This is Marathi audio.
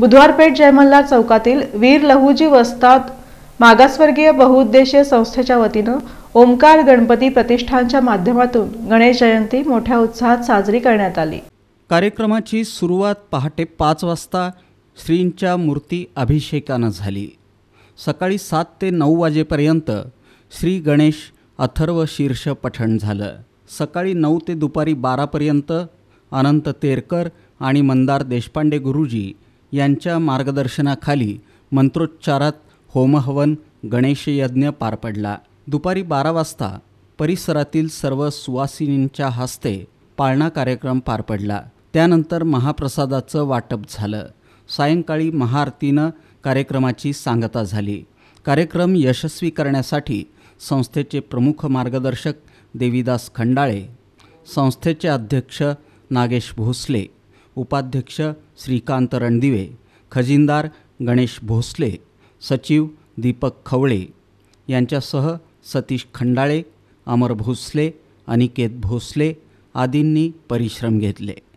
बुधवारपेठ जयमल्ला चौकातील वीर लहूजी वस्ताद मागासवर्गीय बहुउद्देशीय संस्थेच्या वतीनं ओमकार गणपती प्रतिष्ठानच्या माध्यमातून गणेश जयंती मोठ्या उत्साहात साजरी करण्यात आली कार्यक्रमाची सुरुवात पहाटे पाच वाजता श्रींच्या मूर्ती अभिषेकानं झाली सकाळी सात ते नऊ वाजेपर्यंत श्री गणेश अथर्व शीर्ष पठण झालं सकाळी नऊ ते दुपारी बारापर्यंत अनंत तेरकर आणि मंदार देशपांडे गुरुजी यांच्या मार्गदर्शनाखाली मंत्रोच्चारात होमहवन गणेशयज्ञ पार पडला दुपारी बारा वाजता परिसरातील सर्व सुवासिनींच्या हस्ते पाळणा कार्यक्रम पार पडला त्यानंतर महाप्रसादाचं वाटप झालं सायंकाळी महाआरतीनं कार्यक्रमाची सांगता झाली कार्यक्रम यशस्वी करण्यासाठी संस्थेचे प्रमुख मार्गदर्शक देवीदास खंडाळे संस्थेचे अध्यक्ष नागेश भोसले उपाध्यक्ष श्रीकांत रणदिवे खजिनदार गणेश भोसले सचिव दीपक खवळे यांच्यासह सतीश खंडाळे अमर भोसले अनिकेत भोसले आदींनी परिश्रम घेतले